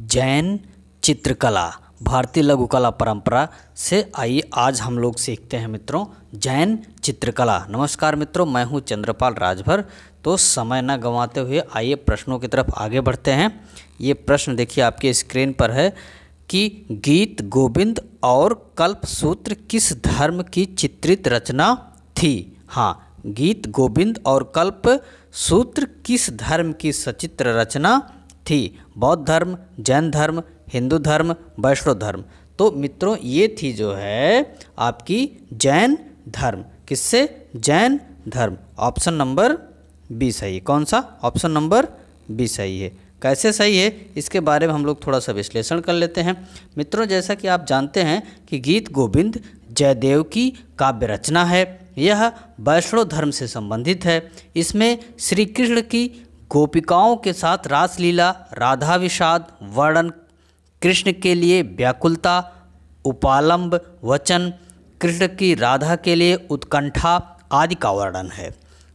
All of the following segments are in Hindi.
जैन चित्रकला भारतीय लघु कला परंपरा से आइए आज हम लोग सीखते हैं मित्रों जैन चित्रकला नमस्कार मित्रों मैं हूं चंद्रपाल राजभर तो समय न गंवाते हुए आइए प्रश्नों की तरफ आगे बढ़ते हैं ये प्रश्न देखिए आपके स्क्रीन पर है कि गीत गोविंद और कल्पसूत्र किस धर्म की चित्रित रचना थी हाँ गीत गोविंद और कल्प सूत्र किस धर्म की सचित्र रचना थी बौद्ध धर्म जैन धर्म हिंदू धर्म वैष्णव धर्म तो मित्रों ये थी जो है आपकी जैन धर्म किससे जैन धर्म ऑप्शन नंबर बी सही है कौन सा ऑप्शन नंबर बी सही है कैसे सही है इसके बारे में हम लोग थोड़ा सा विश्लेषण कर लेते हैं मित्रों जैसा कि आप जानते हैं कि गीत गोविंद जयदेव की काव्य रचना है यह वैष्णव धर्म से संबंधित है इसमें श्री कृष्ण की गोपिकाओं के साथ रासलीला राधा विषाद वर्णन कृष्ण के लिए व्याकुलता उपालंब वचन कृष्ण की राधा के लिए उत्कंठा आदि का वर्णन है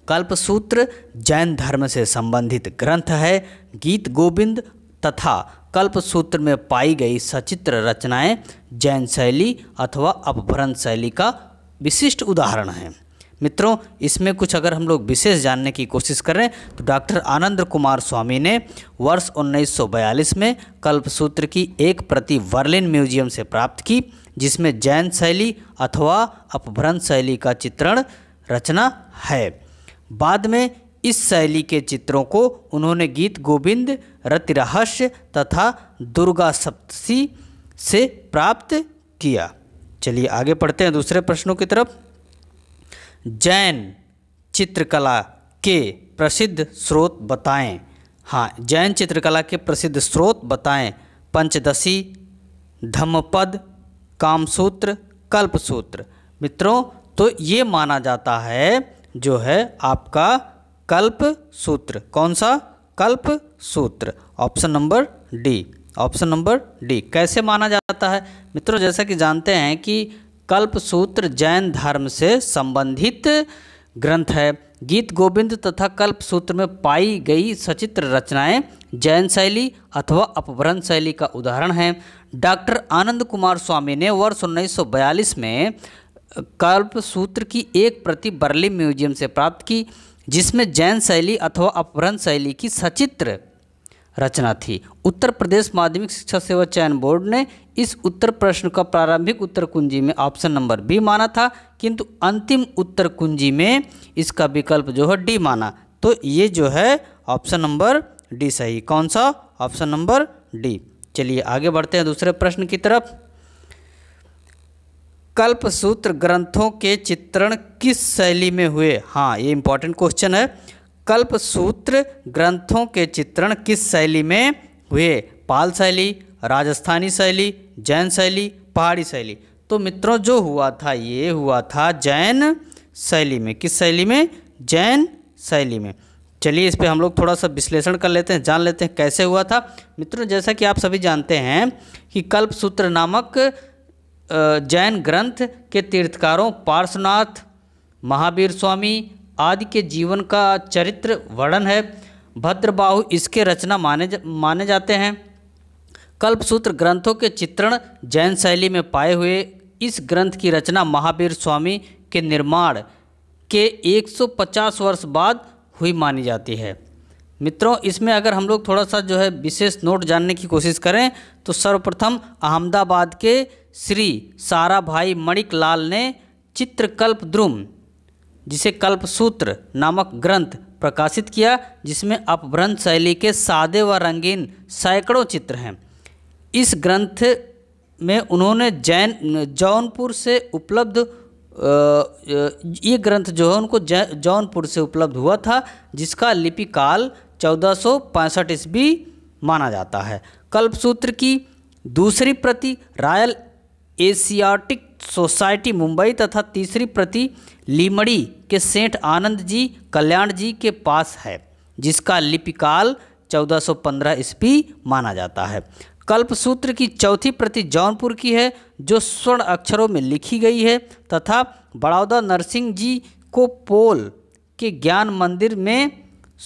कल्पसूत्र जैन धर्म से संबंधित ग्रंथ है गीत गोविंद तथा कल्पसूत्र में पाई गई सचित्र रचनाएं जैन शैली अथवा अपभ्रंश शैली का विशिष्ट उदाहरण हैं मित्रों इसमें कुछ अगर हम लोग विशेष जानने की कोशिश करें तो डॉक्टर आनंद कुमार स्वामी ने वर्ष 1942 में कल्पसूत्र की एक प्रति वर्लिन म्यूजियम से प्राप्त की जिसमें जैन शैली अथवा अपभ्रंश शैली का चित्रण रचना है बाद में इस शैली के चित्रों को उन्होंने गीत गोविंद रतिरहस्य तथा दुर्गा सप्तशी से प्राप्त किया चलिए आगे पढ़ते हैं दूसरे प्रश्नों की तरफ जैन चित्रकला के प्रसिद्ध स्रोत बताएं हाँ जैन चित्रकला के प्रसिद्ध स्रोत बताएं पंचदशी धम्मपद कामसूत्र कल्पसूत्र मित्रों तो ये माना जाता है जो है आपका कल्प सूत्र कौन सा Kalpa Sutra option number D option number D कैसे माना जाता है मित्रों जैसा कि जानते हैं कि कल्पसूत्र जैन धर्म से संबंधित ग्रंथ है गीत गोविंद तथा कल्पसूत्र में पाई गई सचित्र रचनाएं जैन शैली अथवा अपभ्रंश शैली का उदाहरण है डॉक्टर आनंद कुमार स्वामी ने वर्ष 1942 में कल्पसूत्र की एक प्रति बर्लिन म्यूजियम से प्राप्त की जिसमें जैन शैली अथवा अपभ्रंश शैली की सचित्र रचना थी उत्तर प्रदेश माध्यमिक शिक्षा सेवा चयन बोर्ड ने इस उत्तर प्रश्न का प्रारंभिक उत्तर कुंजी में ऑप्शन नंबर बी माना था किंतु अंतिम उत्तर कुंजी में इसका विकल्प जो है डी माना तो ये जो है ऑप्शन नंबर डी सही कौन सा ऑप्शन नंबर डी चलिए आगे बढ़ते हैं दूसरे प्रश्न की तरफ कल्प सूत्र ग्रंथों के चित्रण किस शैली में हुए हाँ ये इंपॉर्टेंट क्वेश्चन है कल्प सूत्र ग्रंथों के चित्रण किस शैली में हुए पाल शैली राजस्थानी शैली जैन शैली पहाड़ी शैली तो मित्रों जो हुआ था ये हुआ था जैन शैली में किस शैली में जैन शैली में चलिए इस पे हम लोग थोड़ा सा विश्लेषण कर लेते हैं जान लेते हैं कैसे हुआ था मित्रों जैसा कि आप सभी जानते हैं कि कल्प सूत्र नामक जैन ग्रंथ के तीर्थकारों पार्श्वनाथ महावीर स्वामी आदि के जीवन का चरित्र वर्णन है भद्रबाहु इसके रचना माने जा, माने जाते हैं कल्पसूत्र ग्रंथों के चित्रण जैन शैली में पाए हुए इस ग्रंथ की रचना महावीर स्वामी के निर्माण के 150 वर्ष बाद हुई मानी जाती है मित्रों इसमें अगर हम लोग थोड़ा सा जो है विशेष नोट जानने की कोशिश करें तो सर्वप्रथम अहमदाबाद के श्री सारा भाई मणिक लाल ने चित्रकल्प द्रुम जिसे कल्पसूत्र नामक ग्रंथ प्रकाशित किया जिसमें अपभ्रंश शैली के सादे व रंगीन सैकड़ों चित्र हैं इस ग्रंथ में उन्होंने जैन जौनपुर से उपलब्ध ये ग्रंथ जो है उनको जौनपुर से उपलब्ध हुआ था जिसका लिपिकाल चौदह सौ पैंसठ ईस्वी माना जाता है कल्पसूत्र की दूसरी प्रति रॉयल एशियाटिक सोसाइटी मुंबई तथा तीसरी प्रति लीमड़ी के सेठ आनंद जी कल्याण जी के पास है जिसका लिपिकाल 1415 सौ ईस्वी माना जाता है कल्पसूत्र की चौथी प्रति जौनपुर की है जो स्वर्ण अक्षरों में लिखी गई है तथा बड़ौदा नरसिंह जी को पोल के ज्ञान मंदिर में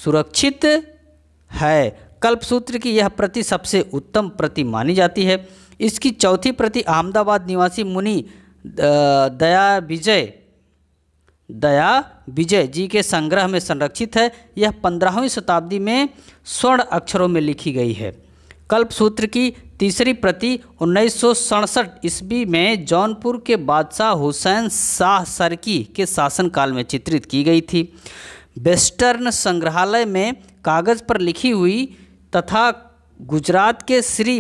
सुरक्षित है कल्पसूत्र की यह प्रति सबसे उत्तम प्रति मानी जाती है इसकी चौथी प्रति अहमदाबाद निवासी मुनि दया विजय दया विजय जी के संग्रह में संरक्षित है यह पंद्रहवीं शताब्दी में स्वर्ण अक्षरों में लिखी गई है कल्प सूत्र की तीसरी प्रति उन्नीस सौ ईस्वी में जौनपुर के बादशाह हुसैन शाह सरकी के शासनकाल में चित्रित की गई थी वेस्टर्न संग्रहालय में कागज़ पर लिखी हुई तथा गुजरात के श्री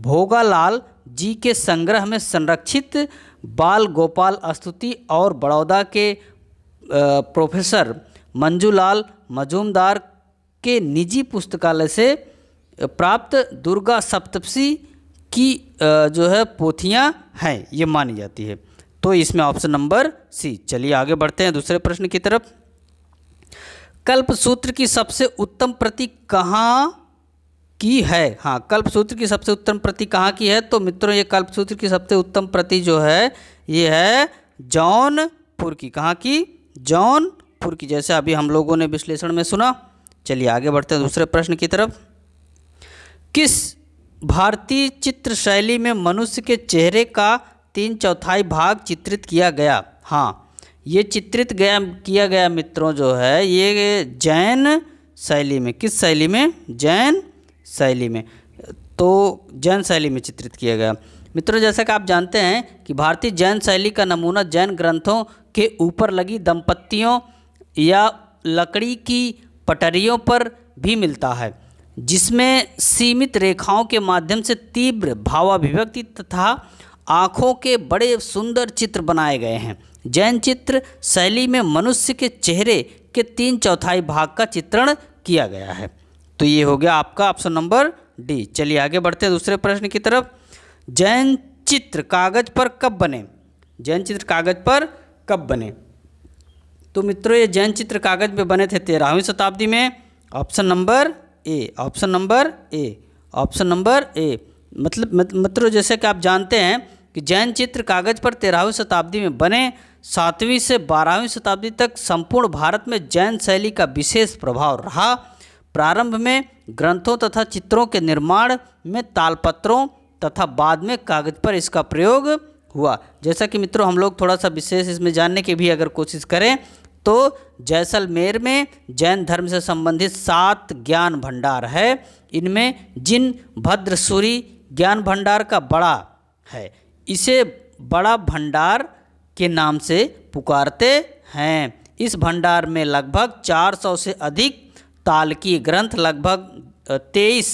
भोगालाल जी के संग्रह में संरक्षित बाल गोपाल अस्तुति और बड़ौदा के प्रोफेसर मंजूलाल मजूमदार के निजी पुस्तकालय से प्राप्त दुर्गा सप्तपसी की जो है पोथियाँ हैं ये मानी जाती है तो इसमें ऑप्शन नंबर सी चलिए आगे बढ़ते हैं दूसरे प्रश्न की तरफ कल्पसूत्र की सबसे उत्तम प्रति कहाँ की है हाँ कल्पसूत्र की सबसे उत्तम प्रति कहाँ की है तो मित्रों ये कल्पसूत्र की सबसे उत्तम प्रति जो है ये है जौनपुर की कहाँ की जौनपुर की जैसे अभी हम लोगों ने विश्लेषण में सुना चलिए आगे बढ़ते हैं दूसरे प्रश्न की तरफ किस भारतीय चित्र शैली में मनुष्य के चेहरे का तीन चौथाई भाग चित्रित किया गया हाँ ये चित्रित गया किया गया मित्रों जो है ये जैन शैली में किस शैली में जैन शैली में तो जैन शैली में चित्रित किया गया मित्रों जैसा कि आप जानते हैं कि भारतीय जैन शैली का नमूना जैन ग्रंथों के ऊपर लगी दंपत्तियों या लकड़ी की पटरियों पर भी मिलता है जिसमें सीमित रेखाओं के माध्यम से तीव्र भावाभिव्यक्ति तथा आँखों के बड़े सुंदर चित्र बनाए गए हैं जैन चित्र शैली में मनुष्य के चेहरे के तीन चौथाई भाग का चित्रण किया गया है तो ये हो गया आपका ऑप्शन नंबर डी चलिए आगे बढ़ते हैं दूसरे प्रश्न की तरफ जैन चित्र कागज पर कब बने जैन चित्र कागज पर कब बने तो मित्रों ये जैन चित्र कागज पर बने थे तेरहवीं शताब्दी में option number A option number A option number A मतलब मित्रों जैसे कि आप जानते हैं कि जैन चित्र कागज पर तेरहवीं शताब्दी में बने सातवीं से बारहवीं शताब्दी तक संपूर्ण भारत में जैन शैली का विशेष प्रभाव रहा प्रारंभ में ग्रंथों तथा चित्रों के निर्माण में तालपत्रों तथा बाद में कागज पर इसका प्रयोग हुआ जैसा कि मित्रों हम लोग थोड़ा सा विशेष इसमें जानने की भी अगर कोशिश करें तो जैसलमेर में जैन धर्म से संबंधित सात ज्ञान भंडार है इनमें जिन भद्रसूरी ज्ञान भंडार का बड़ा है इसे बड़ा भंडार के नाम से पुकारते हैं इस भंडार में लगभग 400 से अधिक की ग्रंथ लगभग तेईस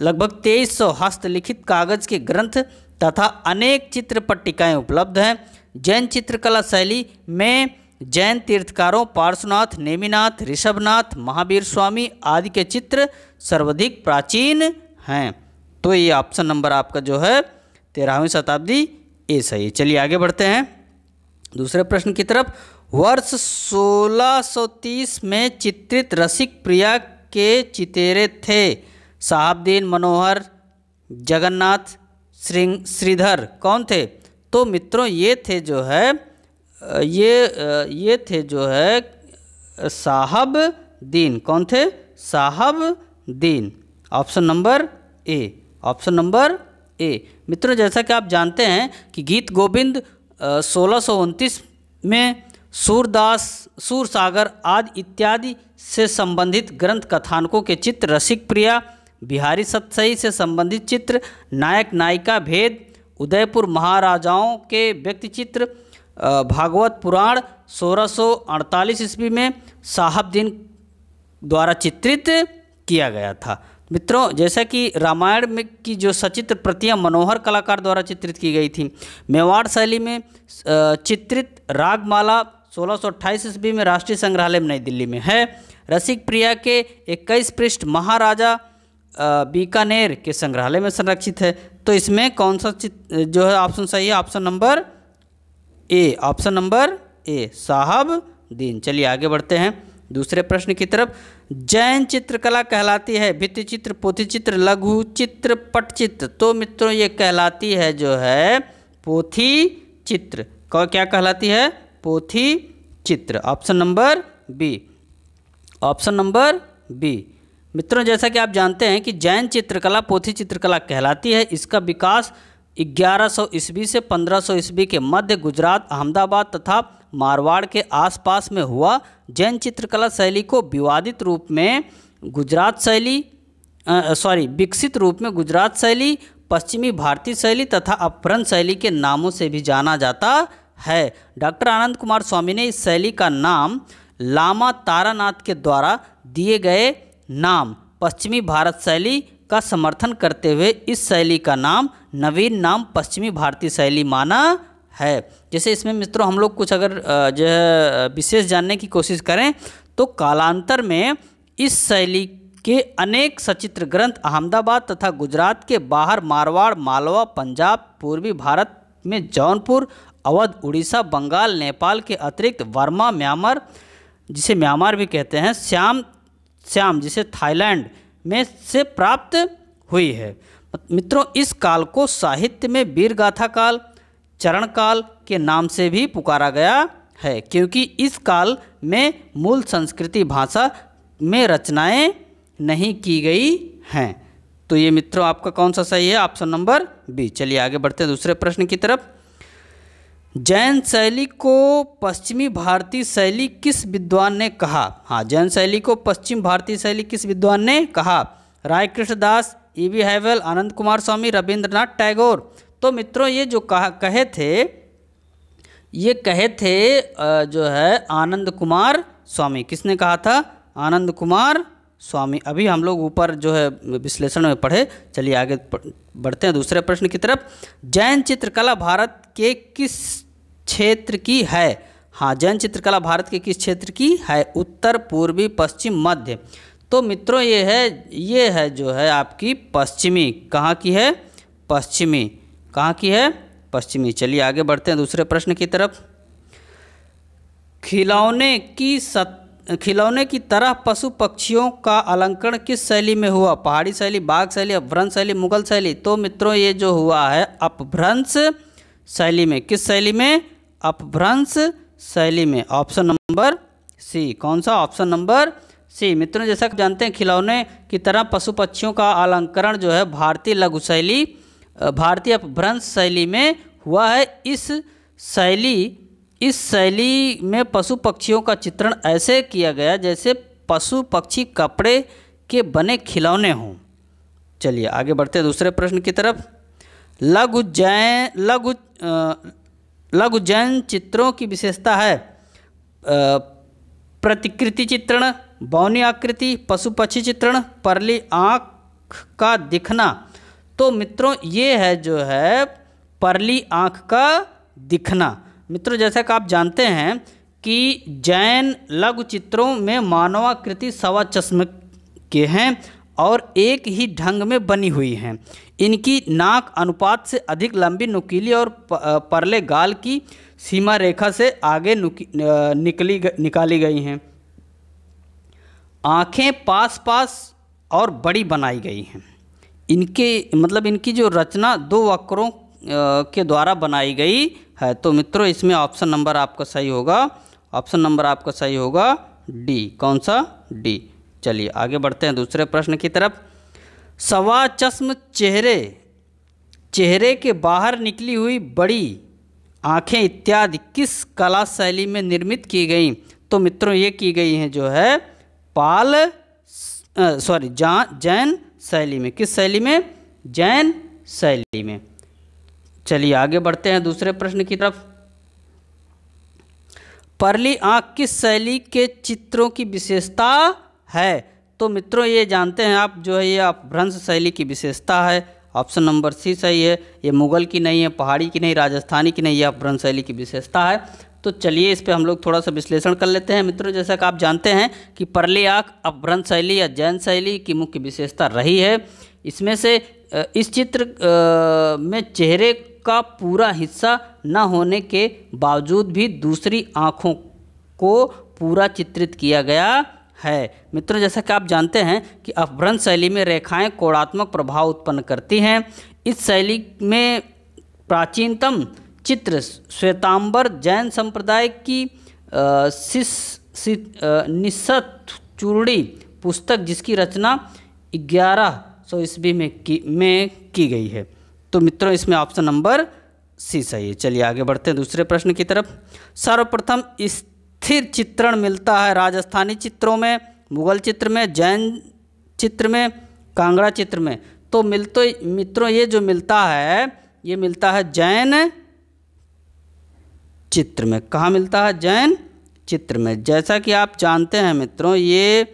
लगभग तेईस सौ हस्तलिखित कागज के ग्रंथ तथा अनेक चित्र पट्टिकाएँ उपलब्ध हैं जैन चित्रकला शैली में जैन तीर्थकारों पार्श्वनाथ नेमिनाथ ऋषभनाथ महावीर स्वामी आदि के चित्र सर्वाधिक प्राचीन हैं तो ये ऑप्शन नंबर आपका जो है तेरहवीं शताब्दी ए सही चलिए आगे बढ़ते हैं दूसरे प्रश्न की तरफ वर्ष 1630 में चित्रित रसिक प्रिया के चितेरे थे साहबदीन मनोहर जगन्नाथ श्रीधर कौन थे तो मित्रों ये थे जो है ये ये थे जो है साहब दीन कौन थे Sahibdin option number A option number A मित्रों जैसा कि आप जानते हैं कि गीत गोविंद सोलह में सूरदास सूरसागर आदि इत्यादि से संबंधित ग्रंथ कथानकों के चित्र रसिक प्रिया बिहारी सत्सई से संबंधित चित्र नायक नायिका भेद उदयपुर महाराजाओं के व्यक्ति चित्र भागवत पुराण 1648 ईस्वी में साहबदीन द्वारा चित्रित किया गया था मित्रों जैसा कि रामायण में की जो सचित्र प्रतियां मनोहर कलाकार द्वारा चित्रित की गई थी मेवाड़ शैली में चित्रित रागमाला सोलह ईस्वी में राष्ट्रीय संग्रहालय नई दिल्ली में है रसिक प्रिया के इक्कीस पृष्ठ महाराजा बीकानेर के संग्रहालय में संरक्षित है तो इसमें कौन सा जो है ऑप्शन सही है option number A option number A Sahibdin चलिए आगे बढ़ते हैं दूसरे प्रश्न की तरफ जैन चित्रकला कहलाती है भित्ति चित्र पोथी चित्र लघु चित्र पट चित्र तो मित्रों ये कहलाती है जो है पोथी चित्र क्या कहलाती है पोथी चित्र option number B option number B मित्रों जैसा कि आप जानते हैं कि जैन चित्रकला पोथी चित्रकला कहलाती है इसका विकास 1100 ईस्वी से 1500 ईस्वी के मध्य गुजरात अहमदाबाद तथा मारवाड़ के आसपास में हुआ जैन चित्रकला शैली को विवादित रूप में गुजरात शैली सॉरी विकसित रूप में गुजरात शैली पश्चिमी भारतीय शैली तथा अपहरण शैली के नामों से भी जाना जाता है डॉक्टर आनंद कुमार स्वामी ने इस शैली का नाम लामा तारानाथ के द्वारा दिए गए नाम पश्चिमी भारत शैली का समर्थन करते हुए इस शैली का नाम नवीन नाम पश्चिमी भारतीय शैली माना है जैसे इसमें मित्रों हम लोग कुछ अगर जो है विशेष जानने की कोशिश करें तो कालांतर में इस शैली के अनेक सचित्र ग्रंथ अहमदाबाद तथा गुजरात के बाहर मारवाड़ मालवा पंजाब पूर्वी भारत में जौनपुर अवध उड़ीसा बंगाल नेपाल के अतिरिक्त वर्मा म्यांमार जिसे म्यांमार भी कहते हैं श्याम श्याम जिसे थाईलैंड में से प्राप्त हुई है मित्रों इस काल को साहित्य में वीरगाथा काल चरण काल के नाम से भी पुकारा गया है क्योंकि इस काल में मूल संस्कृति भाषा में रचनाएं नहीं की गई हैं तो ये मित्रों आपका कौन सा सही है ऑप्शन नंबर बी चलिए आगे बढ़ते हैं दूसरे प्रश्न की तरफ जैन शैली को पश्चिमी भारतीय शैली किस विद्वान ने कहा हाँ जैन शैली को पश्चिम भारतीय शैली किस विद्वान ने कहा Rai Krishnadas E e V Havell Ananda Coomaraswamy Rabindranath Tagore तो मित्रों ये जो कहा कहे थे ये कहे थे जो है आनंद कुमार स्वामी किसने कहा था आनंद कुमार स्वामी अभी हम लोग ऊपर जो है विश्लेषण में पढ़े चलिए आगे बढ़ते हैं दूसरे प्रश्न की तरफ जैन चित्रकला भारत के किस क्षेत्र की है हाँ जैन चित्रकला भारत के किस क्षेत्र की है उत्तर पूर्वी पश्चिम मध्य तो मित्रों ये है ये है जो है आपकी पश्चिमी कहाँ की है पश्चिमी कहाँ की है पश्चिमी चलिए आगे बढ़ते हैं दूसरे प्रश्न की तरफ खिलौने की सत्ता खिलौने की तरह पशु पक्षियों का अलंकरण किस शैली में हुआ पहाड़ी शैली बाघ शैली अपभ्रंश शैली मुगल शैली तो मित्रों ये जो हुआ है अपभ्रंश शैली में किस शैली में अपभ्रंश शैली में ऑप्शन नंबर सी कौन सा ऑप्शन नंबर सी मित्रों जैसा कि जानते हैं खिलौने की तरह पशु पक्षियों का अलंकरण जो है भारतीय लघु शैली भारतीय अपभ्रंश शैली में हुआ है इस शैली इस शैली में पशु पक्षियों का चित्रण ऐसे किया गया जैसे पशु पक्षी कपड़े के बने खिलौने हों चलिए आगे बढ़ते दूसरे प्रश्न की तरफ लघु उज्जैन लघु लघु उज्जैन चित्रों की विशेषता है प्रतिकृति चित्रण बौनी आकृति पशु पक्षी चित्रण परली आँख का दिखना तो मित्रों ये है जो है परली आँख का दिखना मित्रों जैसा कि आप जानते हैं कि जैन लघु चित्रों में मानवाकृति सवा चश्म के हैं और एक ही ढंग में बनी हुई हैं इनकी नाक अनुपात से अधिक लंबी नुकीली और परले गाल की सीमा रेखा से आगे निकली निकाली गई हैं आँखें पास पास और बड़ी बनाई गई हैं इनके मतलब इनकी जो रचना दो वक्रों के द्वारा बनाई गई है तो मित्रों इसमें ऑप्शन नंबर आपका सही होगा ऑप्शन नंबर आपका सही होगा डी कौन सा डी चलिए आगे बढ़ते हैं दूसरे प्रश्न की तरफ सवा चश्म चेहरे चेहरे के बाहर निकली हुई बड़ी आँखें इत्यादि किस कला शैली में निर्मित की गई तो मित्रों ये की गई हैं जो है पाल सॉरी जैन शैली में किस शैली में जैन शैली में चलिए आगे बढ़ते हैं दूसरे प्रश्न की तरफ परली आँख किस शैली के चित्रों की विशेषता है तो मित्रों ये जानते हैं आप जो है ये अपभ्रंश शैली की विशेषता है ऑप्शन नंबर सी सही है ये मुगल की नहीं है पहाड़ी की नहीं राजस्थानी की नहीं ये अपभ्रंश शैली की विशेषता है तो चलिए इस पर हम लोग थोड़ा सा विश्लेषण कर लेते हैं मित्रों जैसा कि आप जानते हैं कि परली आँख अपभ्रंश शैली या जैन शैली की मुख्य विशेषता रही है इसमें से इस चित्र में चेहरे का पूरा हिस्सा न होने के बावजूद भी दूसरी आँखों को पूरा चित्रित किया गया है मित्रों जैसा कि आप जानते हैं कि अपभ्रंश शैली में रेखाएं कोणात्मक प्रभाव उत्पन्न करती हैं इस शैली में प्राचीनतम चित्र श्वेतांबर जैन संप्रदाय की निस्सत चूड़ी पुस्तक जिसकी रचना ग्यारह सौ ईस्वी में की में की गई है तो मित्रों इसमें ऑप्शन नंबर सी सही है चलिए आगे बढ़ते हैं दूसरे प्रश्न की तरफ सर्वप्रथम स्थिर चित्रण मिलता है राजस्थानी चित्रों में मुगल चित्र में जैन चित्र में कांगड़ा चित्र में तो मिल तो मित्रों ये जो मिलता है ये मिलता है जैन चित्र में कहाँ मिलता है जैन चित्र में जैसा कि आप जानते हैं मित्रों ये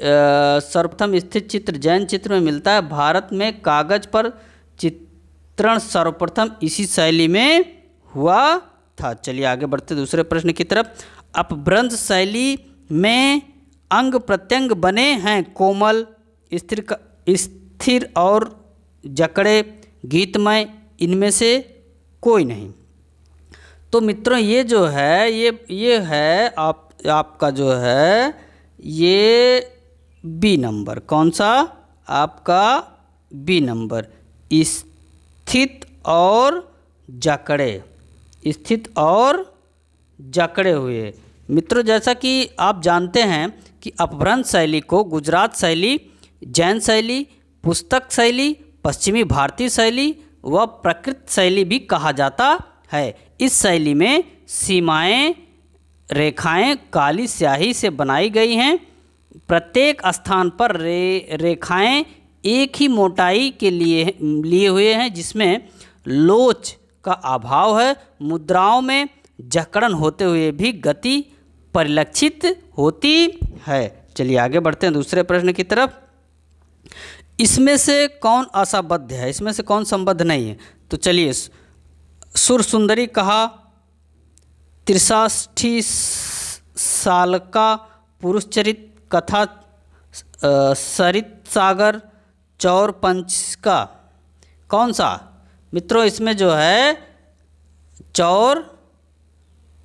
सर्वप्रथम स्थित चित्र जैन चित्र में मिलता है भारत में कागज पर चित चित्रण सर्वप्रथम इसी शैली में हुआ था चलिए आगे बढ़ते दूसरे प्रश्न की तरफ अपभ्रंश शैली में अंग प्रत्यंग बने हैं कोमल स्थिर स्थिर और जकड़े गीतमय इनमें से कोई नहीं तो मित्रों ये जो है ये ये है आप आपका जो है ये बी नंबर कौन सा आपका बी नंबर इस स्थित और जकड़े स्थित और जकड़े हुए मित्रों जैसा कि आप जानते हैं कि अपभ्रंश शैली को गुजरात शैली जैन शैली पुस्तक शैली पश्चिमी भारतीय शैली व प्रकृत शैली भी कहा जाता है इस शैली में सीमाएं रेखाएं काली स्याही से बनाई गई हैं प्रत्येक स्थान पर रे रेखाएं एक ही मोटाई के लिए लिए हुए हैं जिसमें लोच का अभाव है मुद्राओं में जकड़न होते हुए भी गति परिलक्षित होती है चलिए आगे बढ़ते हैं दूसरे प्रश्न की तरफ इसमें से कौन असाबद्ध है इसमें से कौन संबद्ध नहीं है तो चलिए सुर सुंदरी कहा त्रिषाष्ठी साल का पुरुष चरित कथा सरित सागर चौर पंच का कौन सा मित्रों इसमें जो है चौर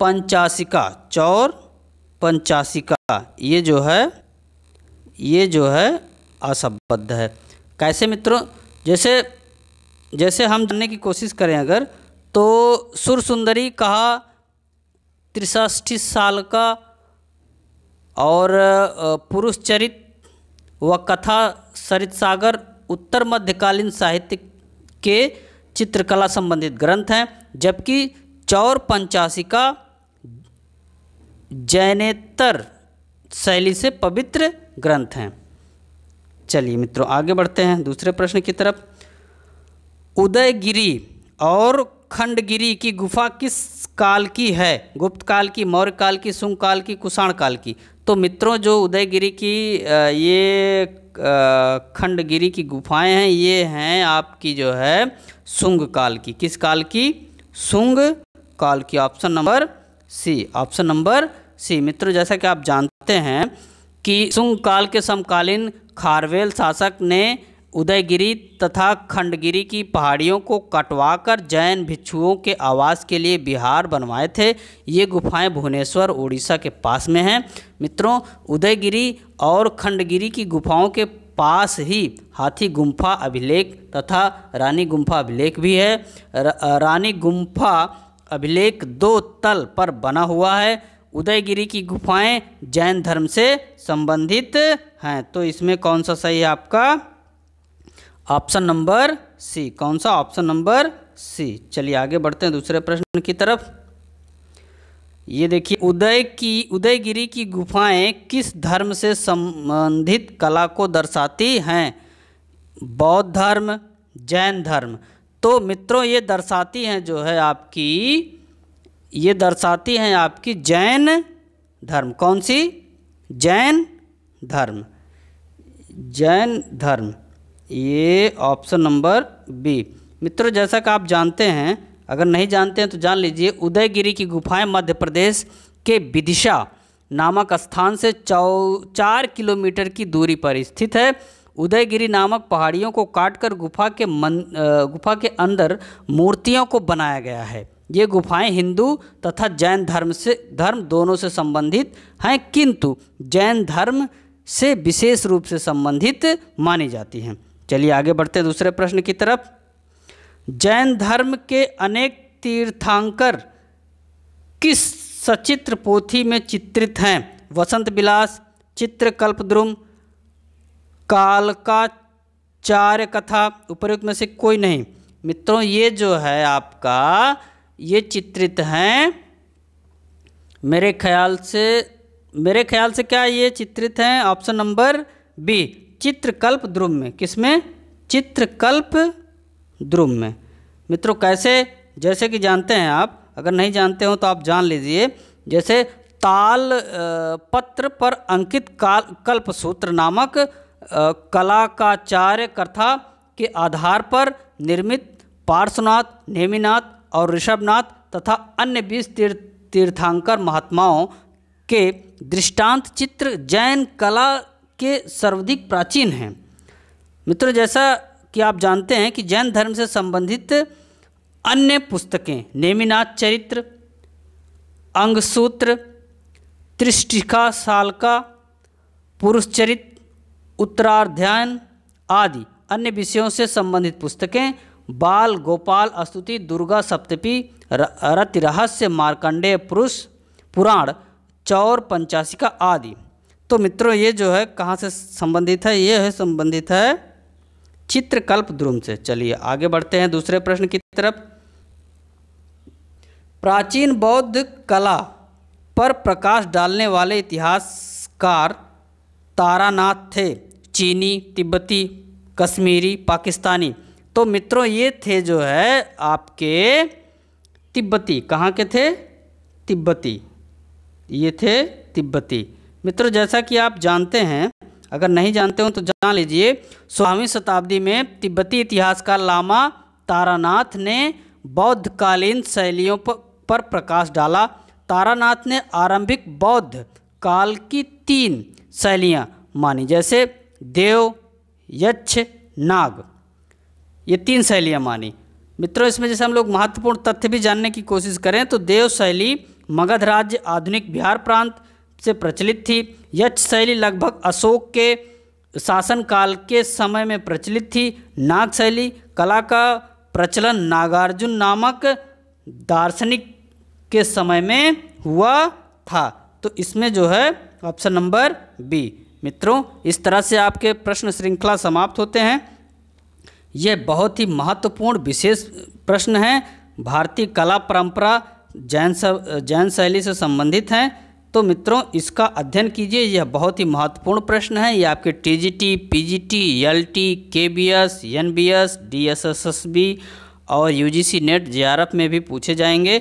पंचासिका चौर पंचासिका ये जो है ये जो है असंबद्ध है कैसे मित्रों जैसे जैसे हम जानने की कोशिश करें अगर तो सुर सुंदरी कहा तिरसठी साल का और पुरुष चरित व कथा सरित सागर उत्तर मध्यकालीन साहित्य के चित्रकला संबंधित ग्रंथ हैं जबकि चौर पंचासी का जैनेतर शैली से पवित्र ग्रंथ हैं चलिए मित्रों आगे बढ़ते हैं दूसरे प्रश्न की तरफ उदयगिरी और खंडगिरी की गुफा किस काल की है गुप्त काल की मौर्य काल की सुंग काल की कुषाण काल की तो मित्रों जो उदयगिरी की ये खंडगिरी की गुफाएं हैं ये हैं आपकी जो है सुंग काल की किस काल की सुंग काल की option number C option number C मित्रों जैसा कि आप जानते हैं कि सुंग काल के समकालीन खारवेल शासक ने उदयगिरी तथा खंडगिरी की पहाड़ियों को कटवाकर जैन भिक्षुओं के आवास के लिए बिहार बनवाए थे ये गुफाएं भुवनेश्वर उड़ीसा के पास में हैं मित्रों उदयगिरी और खंडगिरी की गुफाओं के पास ही हाथी गुम्फा अभिलेख तथा रानी गुम्फा अभिलेख भी है र, रानी गुम्फा अभिलेख दो तल पर बना हुआ है उदयगिरी की गुफाएं जैन धर्म से संबंधित हैं तो इसमें कौन सा सही है आपका ऑप्शन नंबर सी कौन सा ऑप्शन नंबर सी चलिए आगे बढ़ते हैं दूसरे प्रश्न की तरफ ये देखिए उदय की उदयगिरी की गुफाएं किस धर्म से संबंधित कला को दर्शाती हैं बौद्ध धर्म जैन धर्म तो मित्रों ये दर्शाती हैं जो है आपकी ये दर्शाती हैं आपकी जैन धर्म कौन सी जैन धर्म जैन धर्म ये ऑप्शन नंबर बी मित्रों जैसा कि आप जानते हैं अगर नहीं जानते हैं तो जान लीजिए उदयगिरी की गुफाएं मध्य प्रदेश के विदिशा नामक स्थान से चौ चार किलोमीटर की दूरी पर स्थित है उदयगिरी नामक पहाड़ियों को काटकर गुफा के मन गुफा के अंदर मूर्तियों को बनाया गया है ये गुफाएं हिंदू तथा जैन धर्म से धर्म दोनों से संबंधित हैं किंतु जैन धर्म से विशेष रूप से संबंधित मानी जाती हैं चलिए आगे बढ़ते दूसरे प्रश्न की तरफ जैन धर्म के अनेक तीर्थांकर किस सचित्र पोथी में चित्रित हैं वसंत विलास चित्रकल्पद्रुम कालकाचार्य कथा उपयुक्त में से कोई नहीं मित्रों ये जो है आपका ये चित्रित हैं मेरे ख्याल से मेरे ख्याल से क्या ये चित्रित हैं ऑप्शन नंबर बी चित्रकल्प ध्रुव में किसमें चित्रकल्प ध्रुव में मित्रों कैसे जैसे कि जानते हैं आप अगर नहीं जानते हो तो आप जान लीजिए जैसे ताल पत्र पर अंकित काल कल्प सूत्र नामक कला का चार्य कथा के आधार पर निर्मित पार्श्वनाथ नेमिनाथ और ऋषभनाथ तथा अन्य बीस तीर्थ तीर्थांकर महात्माओं के दृष्टांत चित्र जैन कला के सर्वाधिक प्राचीन हैं मित्रों जैसा कि आप जानते हैं कि जैन धर्म से संबंधित अन्य पुस्तकें नेमिनाथ चरित्र अंगसूत्र त्रिष्टिका सालका पुरुषचरित उत्तराध्यायन आदि अन्य विषयों से संबंधित पुस्तकें बाल गोपाल स्तुति दुर्गा सप्तपी रति रहस्य मार्कंडेय पुरुष पुराण चौर पंचासिका आदि तो मित्रों ये जो है कहाँ से संबंधित है ये है संबंधित है चित्रकल्प ध्रुम से चलिए आगे बढ़ते हैं दूसरे प्रश्न की तरफ प्राचीन बौद्ध कला पर प्रकाश डालने वाले इतिहासकार तारानाथ थे चीनी तिब्बती कश्मीरी पाकिस्तानी तो मित्रों ये थे जो है आपके तिब्बती कहाँ के थे तिब्बती ये थे तिब्बती मित्रों जैसा कि आप जानते हैं अगर नहीं जानते हो तो जान लीजिए सोलहवीं शताब्दी में तिब्बती इतिहासकार लामा तारानाथ ने बौद्धकालीन शैलियों पर प्रकाश डाला तारानाथ ने आरंभिक बौद्ध काल की तीन शैलियाँ मानी जैसे देव यक्ष नाग ये तीन शैलियाँ मानी मित्रों इसमें जैसे हम लोग महत्वपूर्ण तथ्य भी जानने की कोशिश करें तो देव शैली मगध राज्य आधुनिक बिहार प्रांत से प्रचलित थी यक्ष शैली लगभग अशोक के शासनकाल के समय में प्रचलित थी नाग शैली कला का प्रचलन नागार्जुन नामक दार्शनिक के समय में हुआ था तो इसमें जो है ऑप्शन नंबर बी मित्रों इस तरह से आपके प्रश्न श्रृंखला समाप्त होते हैं यह बहुत ही महत्वपूर्ण विशेष प्रश्न हैं भारतीय कला परंपरा जैन जैन शैली से संबंधित हैं तो मित्रों इसका अध्ययन कीजिए यह बहुत ही महत्वपूर्ण प्रश्न है यह आपके TGT, PGT, LT, KVS, NVS, DSSSB और यूजीसी नेट जेआरएफ में भी पूछे जाएंगे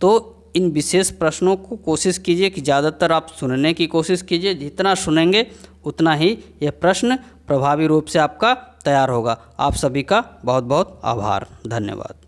तो इन विशेष प्रश्नों को कोशिश कीजिए कि ज़्यादातर आप सुनने की कोशिश कीजिए जितना सुनेंगे उतना ही यह प्रश्न प्रभावी रूप से आपका तैयार होगा आप सभी का बहुत बहुत आभार धन्यवाद